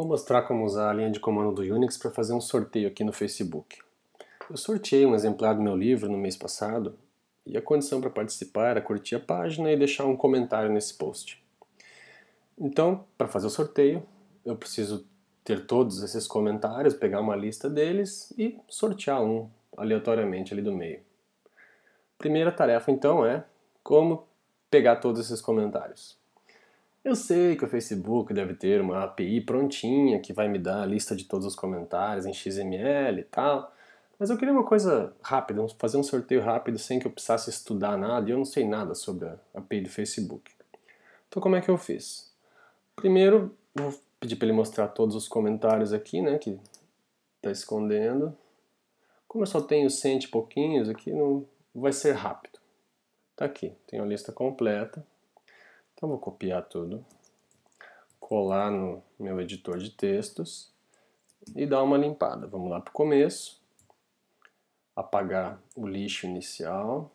Vou mostrar como usar a linha de comando do Unix para fazer um sorteio aqui no Facebook. Eu sorteei um exemplar do meu livro no mês passado e a condição para participar era curtir a página e deixar um comentário nesse post. Então, para fazer o sorteio, eu preciso ter todos esses comentários, pegar uma lista deles e sortear um aleatoriamente ali do meio. Primeira tarefa então é como pegar todos esses comentários. Eu sei que o Facebook deve ter uma API prontinha que vai me dar a lista de todos os comentários em XML e tal, mas eu queria uma coisa rápida, fazer um sorteio rápido sem que eu precisasse estudar nada e eu não sei nada sobre a API do Facebook. Então como é que eu fiz? Primeiro, vou pedir para ele mostrar todos os comentários aqui, né, que está escondendo. Como eu só tenho cento e pouquinhos aqui, não vai ser rápido. Tá aqui, tem a lista completa. Então vou copiar tudo, colar no meu editor de textos e dar uma limpada. Vamos lá para o começo, apagar o lixo inicial,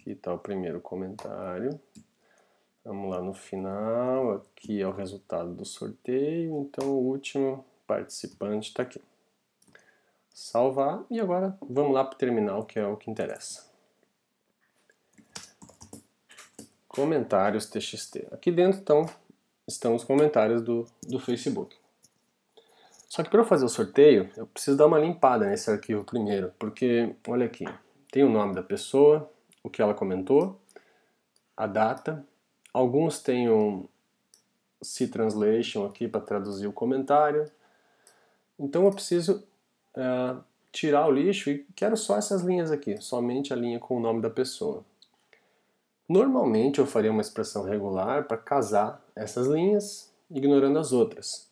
aqui está o primeiro comentário. Vamos lá no final, aqui é o resultado do sorteio, então o último participante está aqui. Salvar e agora vamos lá para o terminal que é o que interessa. comentários txt. Aqui dentro então, estão os comentários do, do Facebook. Só que para eu fazer o sorteio, eu preciso dar uma limpada nesse arquivo primeiro, porque, olha aqui, tem o nome da pessoa, o que ela comentou, a data, alguns têm um C translation aqui para traduzir o comentário, então eu preciso uh, tirar o lixo e quero só essas linhas aqui, somente a linha com o nome da pessoa. Normalmente eu faria uma expressão regular para casar essas linhas, ignorando as outras.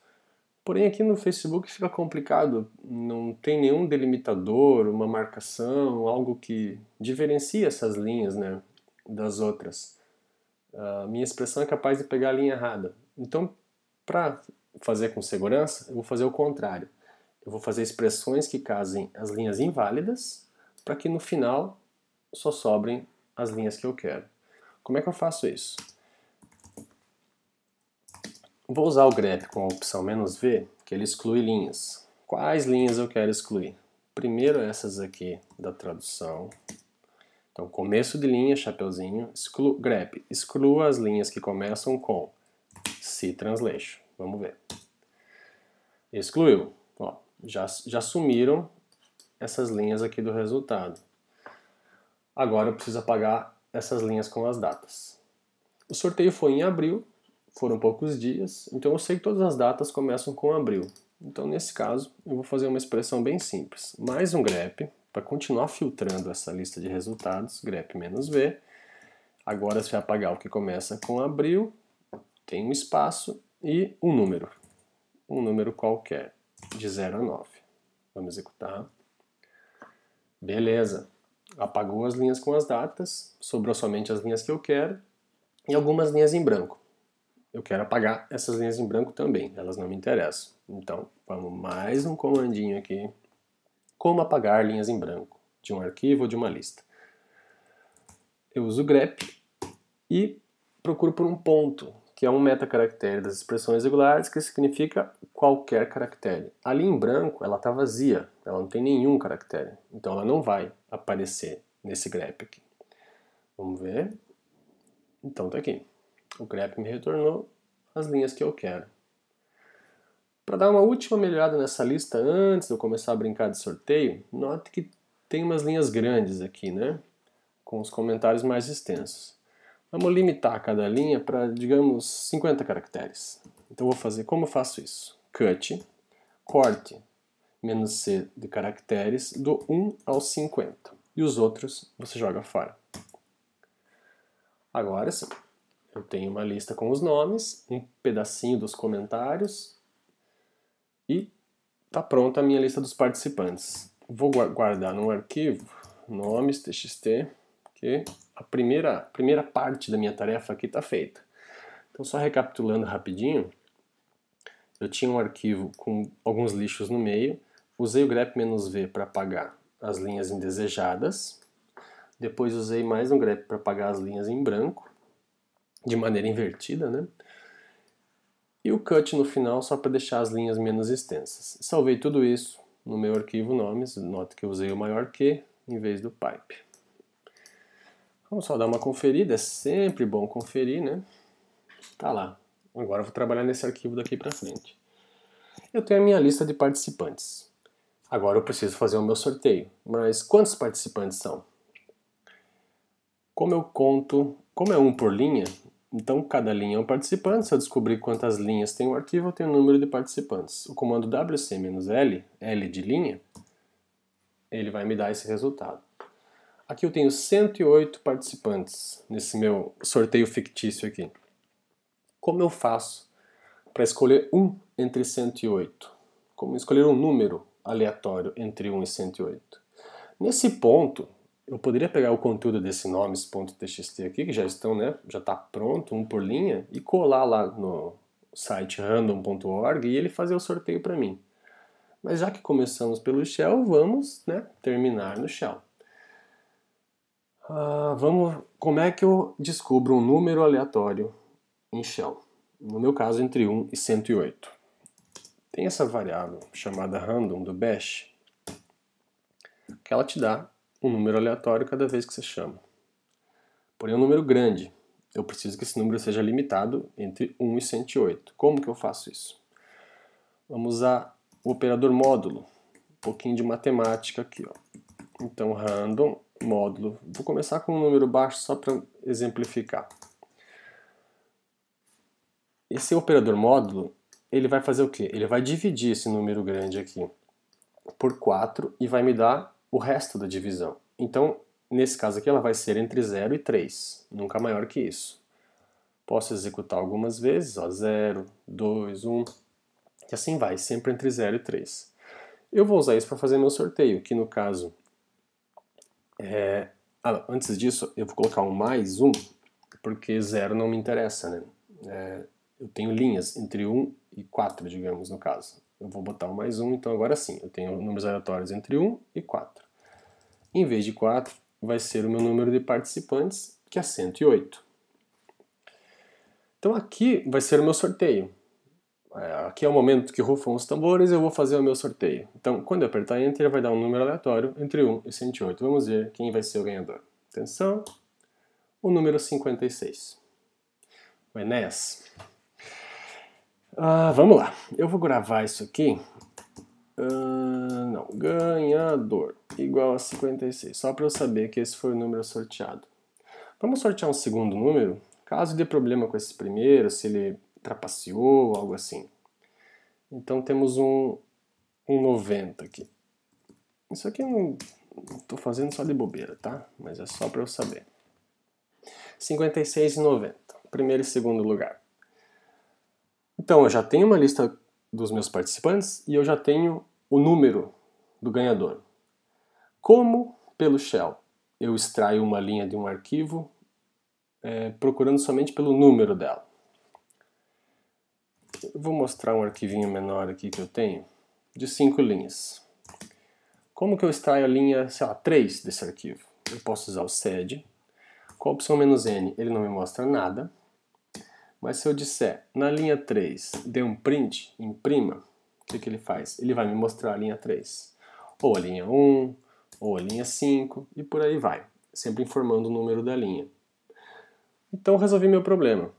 Porém aqui no Facebook fica complicado, não tem nenhum delimitador, uma marcação, algo que diferencie essas linhas né, das outras. A minha expressão é capaz de pegar a linha errada. Então, para fazer com segurança, eu vou fazer o contrário. Eu vou fazer expressões que casem as linhas inválidas, para que no final só sobrem as linhas que eu quero. Como é que eu faço isso? Vou usar o grep com a opção "-v", que ele exclui linhas. Quais linhas eu quero excluir? Primeiro essas aqui da tradução. Então, começo de linha, chapeuzinho, exclu, grep, exclua as linhas que começam com se translation. Vamos ver. Excluiu. Ó, já, já sumiram essas linhas aqui do resultado. Agora eu preciso apagar essas linhas com as datas. O sorteio foi em abril, foram poucos dias, então eu sei que todas as datas começam com abril. Então, nesse caso, eu vou fazer uma expressão bem simples. Mais um grep, para continuar filtrando essa lista de resultados, grep menos v. Agora se apagar o que começa com abril, tem um espaço e um número. Um número qualquer, de 0 a 9. Vamos executar. Beleza apagou as linhas com as datas, sobrou somente as linhas que eu quero e algumas linhas em branco. Eu quero apagar essas linhas em branco também, elas não me interessam. Então, vamos mais um comandinho aqui. Como apagar linhas em branco de um arquivo ou de uma lista. Eu uso o grep e procuro por um ponto, que é um metacaractere das expressões regulares, que significa qualquer caractere. A linha em branco, ela está vazia, ela não tem nenhum caractere, então ela não vai aparecer nesse grep aqui. Vamos ver. Então tá aqui. O grep me retornou as linhas que eu quero. Para dar uma última melhorada nessa lista antes de eu começar a brincar de sorteio, note que tem umas linhas grandes aqui, né? Com os comentários mais extensos. Vamos limitar cada linha para, digamos, 50 caracteres. Então vou fazer como eu faço isso. Cut, corte menos C de caracteres do 1 ao 50. E os outros você joga fora. Agora sim, eu tenho uma lista com os nomes, um pedacinho dos comentários e está pronta a minha lista dos participantes. Vou guardar num arquivo nomes txt que a primeira, primeira parte da minha tarefa aqui está feita. Então só recapitulando rapidinho, eu tinha um arquivo com alguns lixos no meio Usei o grep-v para apagar as linhas indesejadas. Depois usei mais um grep para apagar as linhas em branco, de maneira invertida, né? E o cut no final só para deixar as linhas menos extensas. Salvei tudo isso no meu arquivo nomes, nota que eu usei o maior que em vez do pipe. Vamos só dar uma conferida, é sempre bom conferir, né? Tá lá. Agora eu vou trabalhar nesse arquivo daqui para frente. Eu tenho a minha lista de participantes. Agora eu preciso fazer o meu sorteio. Mas quantos participantes são? Como eu conto, como é um por linha, então cada linha é um participante. Se eu descobrir quantas linhas tem o arquivo, eu tenho o número de participantes. O comando wc-l, L de linha, ele vai me dar esse resultado. Aqui eu tenho 108 participantes nesse meu sorteio fictício aqui. Como eu faço para escolher um entre 108? Como escolher um número aleatório entre 1 e 108. Nesse ponto, eu poderia pegar o conteúdo desse nomes.txt aqui, que já estão, né, já está pronto, um por linha, e colar lá no site random.org e ele fazer o sorteio para mim. Mas já que começamos pelo shell, vamos né, terminar no shell. Ah, vamos, como é que eu descubro um número aleatório em shell? No meu caso, entre 1 e 108 tem essa variável chamada random do bash, que ela te dá um número aleatório cada vez que você chama. Porém, é um número grande. Eu preciso que esse número seja limitado entre 1 e 108. Como que eu faço isso? Vamos usar o operador módulo. Um pouquinho de matemática aqui. Ó. Então, random, módulo. Vou começar com um número baixo só para exemplificar. Esse operador módulo, ele vai fazer o quê? Ele vai dividir esse número grande aqui por 4 e vai me dar o resto da divisão. Então, nesse caso aqui, ela vai ser entre 0 e 3, nunca maior que isso. Posso executar algumas vezes, ó, 0, 2, 1, e assim vai, sempre entre 0 e 3. Eu vou usar isso para fazer meu sorteio, que no caso... É... Ah, antes disso, eu vou colocar um mais 1, porque 0 não me interessa, né? É... eu tenho linhas entre 1 um e 4, digamos, no caso. Eu vou botar o mais 1, então agora sim, eu tenho números aleatórios entre 1 e 4. Em vez de 4, vai ser o meu número de participantes, que é 108. Então aqui vai ser o meu sorteio. É, aqui é o momento que rufam os tambores eu vou fazer o meu sorteio. Então, quando eu apertar Enter, vai dar um número aleatório entre 1 e 108. Vamos ver quem vai ser o ganhador. Atenção, o número 56. O Enéas. Uh, vamos lá, eu vou gravar isso aqui. Uh, não, ganhador igual a 56, só para eu saber que esse foi o número sorteado. Vamos sortear um segundo número, caso dê problema com esse primeiro, se ele trapaceou, algo assim. Então temos um, um 90 aqui. Isso aqui eu não estou fazendo só de bobeira, tá? Mas é só para eu saber. e 90, primeiro e segundo lugar. Então, eu já tenho uma lista dos meus participantes e eu já tenho o número do ganhador. Como pelo shell eu extraio uma linha de um arquivo é, procurando somente pelo número dela. Eu vou mostrar um arquivinho menor aqui que eu tenho, de cinco linhas. Como que eu extraio a linha, sei lá, 3 desse arquivo? Eu posso usar o sed, com a opção "-n", ele não me mostra nada, mas se eu disser na linha 3, dê um print, imprima, o que, que ele faz? Ele vai me mostrar a linha 3, ou a linha 1, ou a linha 5, e por aí vai, sempre informando o número da linha. Então resolvi meu problema.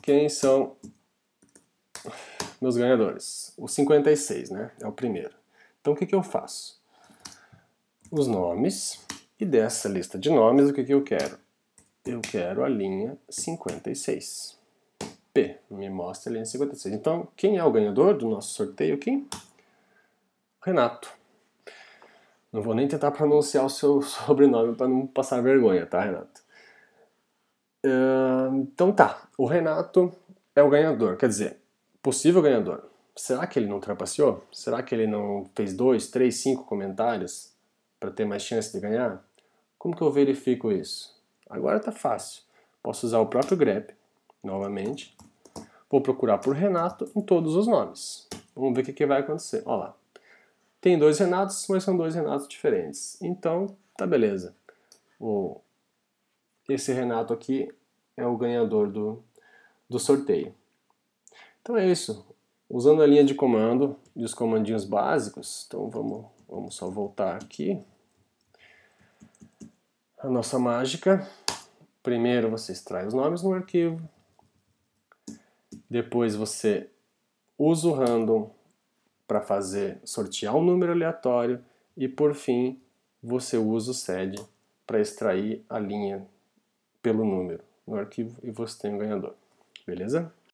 Quem são meus ganhadores? O 56, né? É o primeiro. Então o que, que eu faço? Os nomes, e dessa lista de nomes o que, que eu quero? eu quero a linha 56. P, me mostra a linha 56. Então, quem é o ganhador do nosso sorteio aqui? Renato. Não vou nem tentar pronunciar o seu sobrenome para não passar vergonha, tá, Renato? Uh, então tá, o Renato é o ganhador, quer dizer, possível ganhador. Será que ele não trapaceou? Será que ele não fez dois, três, cinco comentários para ter mais chance de ganhar? Como que eu verifico isso? Agora está fácil. Posso usar o próprio grep, novamente. Vou procurar por Renato em todos os nomes. Vamos ver o que, que vai acontecer. Olha lá. Tem dois Renatos, mas são dois Renatos diferentes. Então, tá beleza. O, esse Renato aqui é o ganhador do, do sorteio. Então é isso. Usando a linha de comando e os comandinhos básicos, então vamos, vamos só voltar aqui. A nossa mágica. Primeiro você extrai os nomes no arquivo, depois você usa o random para fazer sortear um número aleatório e por fim você usa o sed para extrair a linha pelo número no arquivo e você tem o um ganhador. Beleza?